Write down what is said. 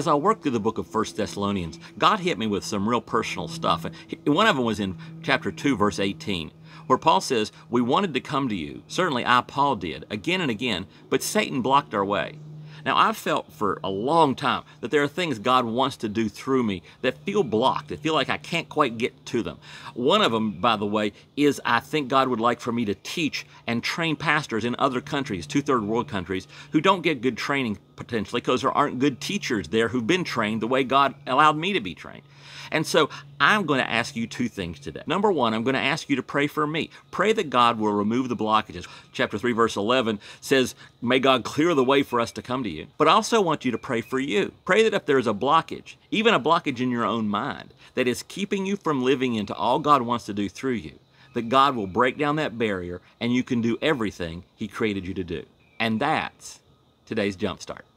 as I worked through the book of 1 Thessalonians, God hit me with some real personal stuff. One of them was in chapter 2, verse 18, where Paul says, We wanted to come to you. Certainly I, Paul, did, again and again, but Satan blocked our way. Now, I've felt for a long time that there are things God wants to do through me that feel blocked, that feel like I can't quite get to them. One of them, by the way, is I think God would like for me to teach and train pastors in other countries, two third world countries, who don't get good training potentially because there aren't good teachers there who've been trained the way God allowed me to be trained. And so I'm going to ask you two things today. Number one, I'm going to ask you to pray for me. Pray that God will remove the blockages. Chapter 3, verse 11 says, May God clear the way for us to come to you. But I also want you to pray for you. Pray that if there is a blockage, even a blockage in your own mind, that is keeping you from living into all God wants to do through you, that God will break down that barrier and you can do everything He created you to do. And that's today's Jumpstart.